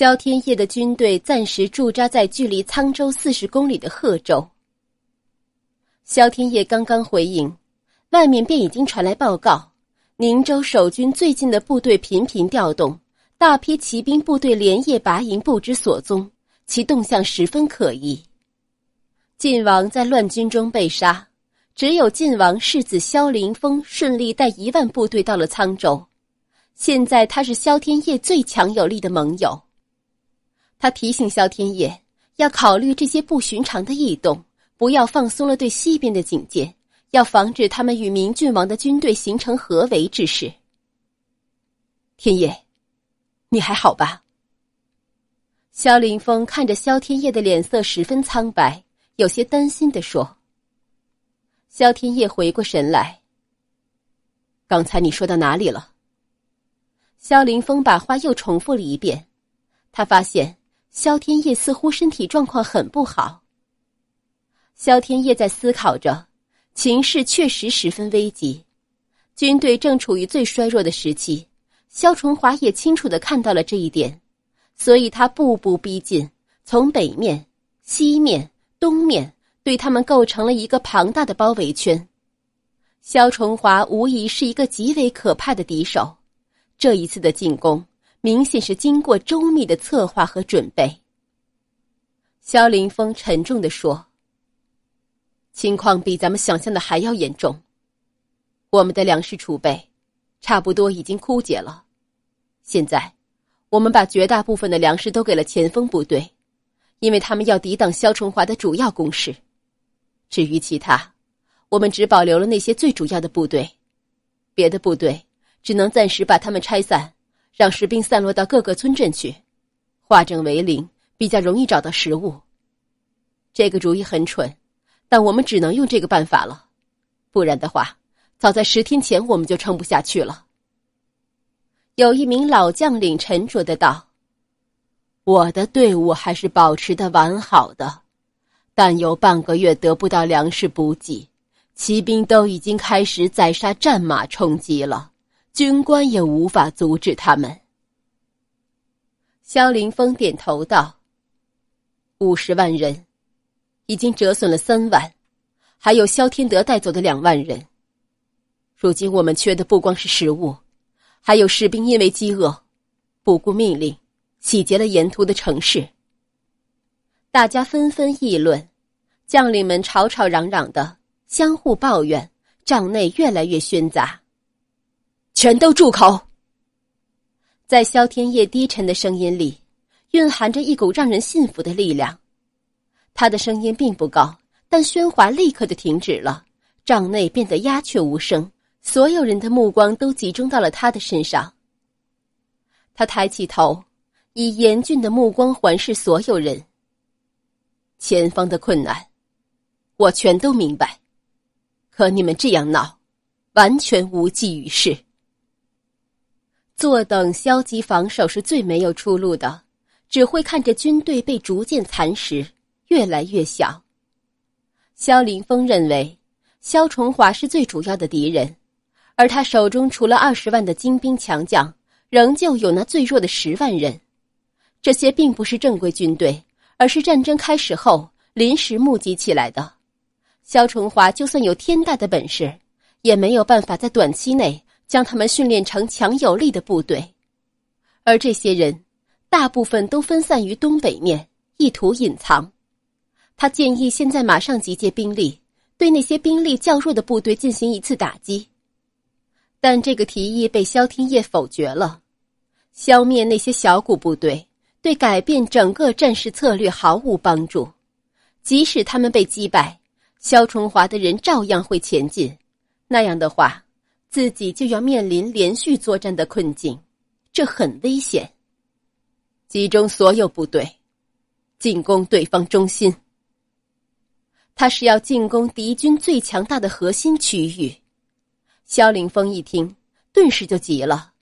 萧天业的军队暂时驻扎在距离沧州四十公里的贺州。萧天业刚刚回营，外面便已经传来报告：宁州守军最近的部队频频调动，大批骑兵部队连夜拔营不知所踪，其动向十分可疑。晋王在乱军中被杀，只有晋王世子萧凌风顺利带一万部队到了沧州，现在他是萧天业最强有力的盟友。他提醒萧天野要考虑这些不寻常的异动，不要放松了对西边的警戒，要防止他们与明郡王的军队形成合围之势。天野，你还好吧？萧凌峰看着萧天野的脸色十分苍白，有些担心的说。萧天野回过神来，刚才你说到哪里了？萧凌峰把话又重复了一遍，他发现。萧天业似乎身体状况很不好。萧天业在思考着，情势确实十分危急，军队正处于最衰弱的时期。萧崇华也清楚的看到了这一点，所以他步步逼近，从北面、西面、东面对他们构成了一个庞大的包围圈。萧崇华无疑是一个极为可怕的敌手，这一次的进攻。明显是经过周密的策划和准备。萧凌峰沉重地说：“情况比咱们想象的还要严重。我们的粮食储备差不多已经枯竭了。现在，我们把绝大部分的粮食都给了前锋部队，因为他们要抵挡萧崇华的主要攻势。至于其他，我们只保留了那些最主要的部队，别的部队只能暂时把他们拆散。”让士兵散落到各个村镇去，化整为零，比较容易找到食物。这个主意很蠢，但我们只能用这个办法了，不然的话，早在十天前我们就撑不下去了。有一名老将领沉着的道：“我的队伍还是保持的完好的，但有半个月得不到粮食补给，骑兵都已经开始宰杀战马充饥了。”军官也无法阻止他们。萧凌峰点头道：“五十万人，已经折损了三万，还有萧天德带走的两万人。如今我们缺的不光是食物，还有士兵，因为饥饿，不顾命令，洗劫了沿途的城市。”大家纷纷议论，将领们吵吵嚷嚷的，相互抱怨，帐内越来越喧杂。全都住口！在萧天业低沉的声音里，蕴含着一股让人信服的力量。他的声音并不高，但喧哗立刻就停止了，帐内变得鸦雀无声，所有人的目光都集中到了他的身上。他抬起头，以严峻的目光环视所有人。前方的困难，我全都明白，可你们这样闹，完全无济于事。坐等消极防守是最没有出路的，只会看着军队被逐渐蚕食，越来越小。萧林峰认为，萧崇华是最主要的敌人，而他手中除了二十万的精兵强将，仍旧有那最弱的十万人。这些并不是正规军队，而是战争开始后临时募集起来的。萧崇华就算有天大的本事，也没有办法在短期内。将他们训练成强有力的部队，而这些人，大部分都分散于东北面，意图隐藏。他建议现在马上集结兵力，对那些兵力较弱的部队进行一次打击。但这个提议被萧天业否决了。消灭那些小股部队，对改变整个战事策略毫无帮助。即使他们被击败，萧崇华的人照样会前进。那样的话。自己就要面临连续作战的困境，这很危险。集中所有部队，进攻对方中心。他是要进攻敌军最强大的核心区域。萧凌峰一听，顿时就急了：“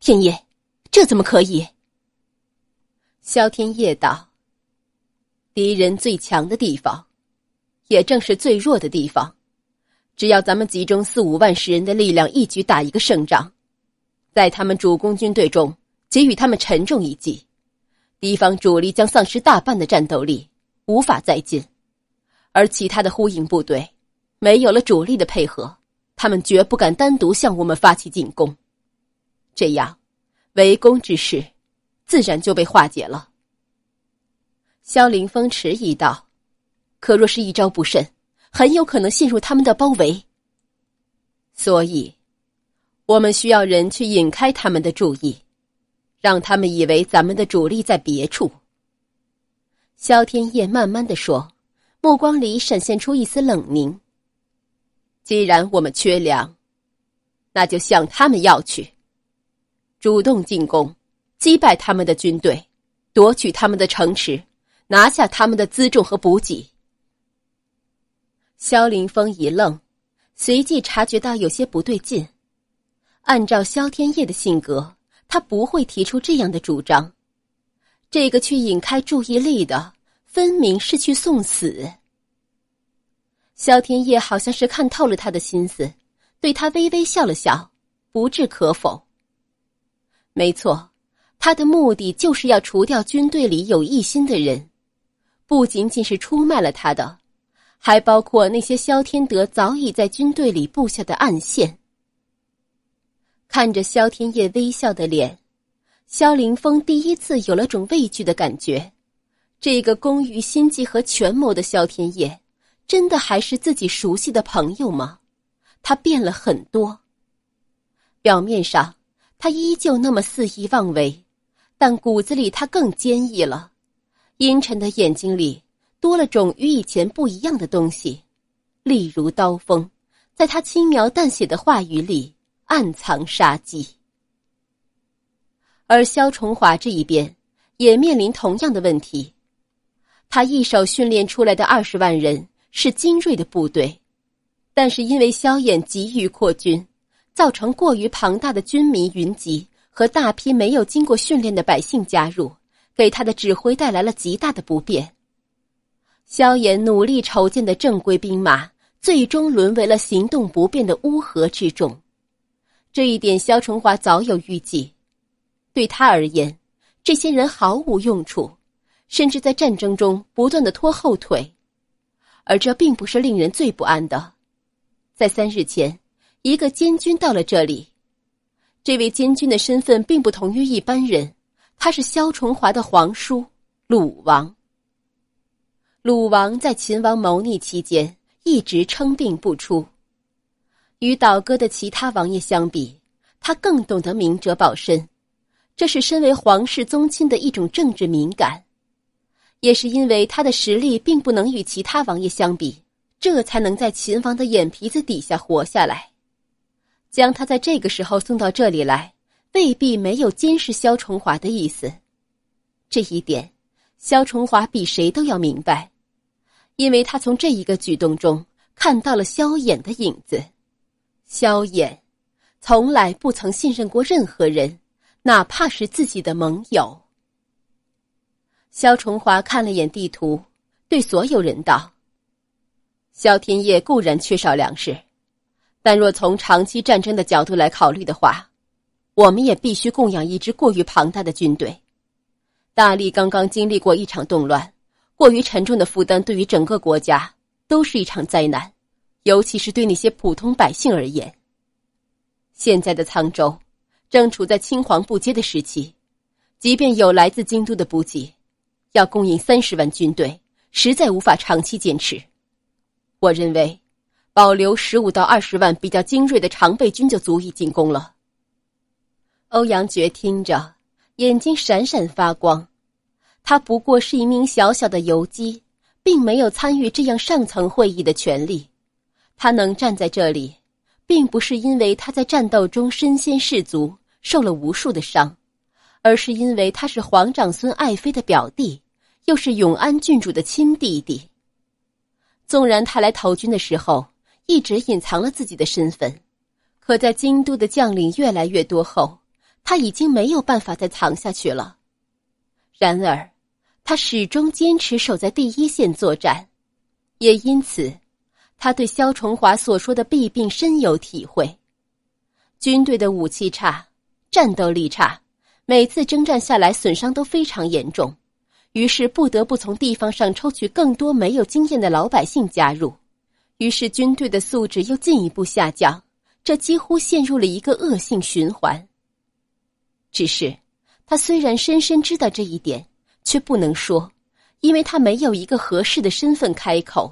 天野，这怎么可以？”萧天夜道：“敌人最强的地方，也正是最弱的地方。”只要咱们集中四五万十人的力量，一举打一个胜仗，在他们主攻军队中给予他们沉重一击，敌方主力将丧失大半的战斗力，无法再进；而其他的呼应部队，没有了主力的配合，他们绝不敢单独向我们发起进攻。这样，围攻之势自然就被化解了。萧凌风迟疑道：“可若是一招不慎？”很有可能陷入他们的包围，所以，我们需要人去引开他们的注意，让他们以为咱们的主力在别处。萧天夜慢慢的说，目光里闪现出一丝冷凝。既然我们缺粮，那就向他们要去，主动进攻，击败他们的军队，夺取他们的城池，拿下他们的辎重和补给。萧凌风一愣，随即察觉到有些不对劲。按照萧天业的性格，他不会提出这样的主张。这个去引开注意力的，分明是去送死。萧天业好像是看透了他的心思，对他微微笑了笑，不置可否。没错，他的目的就是要除掉军队里有异心的人，不仅仅是出卖了他的。还包括那些萧天德早已在军队里布下的暗线。看着萧天业微笑的脸，萧凌峰第一次有了种畏惧的感觉。这个工于心计和权谋的萧天业，真的还是自己熟悉的朋友吗？他变了很多。表面上他依旧那么肆意妄为，但骨子里他更坚毅了。阴沉的眼睛里。多了种与以前不一样的东西，例如刀锋，在他轻描淡写的话语里暗藏杀机。而萧崇华这一边也面临同样的问题，他一手训练出来的二十万人是精锐的部队，但是因为萧衍急于扩军，造成过于庞大的军民云集和大批没有经过训练的百姓加入，给他的指挥带来了极大的不便。萧炎努力筹建的正规兵马，最终沦为了行动不便的乌合之众。这一点，萧崇华早有预计。对他而言，这些人毫无用处，甚至在战争中不断的拖后腿。而这并不是令人最不安的。在三日前，一个监军到了这里。这位监军的身份并不同于一般人，他是萧崇华的皇叔鲁王。鲁王在秦王谋逆期间一直称病不出，与倒戈的其他王爷相比，他更懂得明哲保身，这是身为皇室宗亲的一种政治敏感，也是因为他的实力并不能与其他王爷相比，这才能在秦王的眼皮子底下活下来。将他在这个时候送到这里来，未必没有监视萧崇华的意思，这一点，萧崇华比谁都要明白。因为他从这一个举动中看到了萧衍的影子，萧衍从来不曾信任过任何人，哪怕是自己的盟友。萧崇华看了眼地图，对所有人道：“萧天业固然缺少粮食，但若从长期战争的角度来考虑的话，我们也必须供养一支过于庞大的军队。大力刚刚经历过一场动乱。”过于沉重的负担对于整个国家都是一场灾难，尤其是对那些普通百姓而言。现在的沧州正处在青黄不接的时期，即便有来自京都的补给，要供应三十万军队，实在无法长期坚持。我认为，保留十五到二十万比较精锐的常备军就足以进攻了。欧阳珏听着，眼睛闪闪发光。他不过是一名小小的游击，并没有参与这样上层会议的权利。他能站在这里，并不是因为他在战斗中身先士卒、受了无数的伤，而是因为他是皇长孙爱妃的表弟，又是永安郡主的亲弟弟。纵然他来投军的时候一直隐藏了自己的身份，可在京都的将领越来越多后，他已经没有办法再藏下去了。然而，他始终坚持守在第一线作战，也因此，他对萧崇华所说的弊病深有体会。军队的武器差，战斗力差，每次征战下来损伤都非常严重，于是不得不从地方上抽取更多没有经验的老百姓加入，于是军队的素质又进一步下降，这几乎陷入了一个恶性循环。只是。他虽然深深知道这一点，却不能说，因为他没有一个合适的身份开口。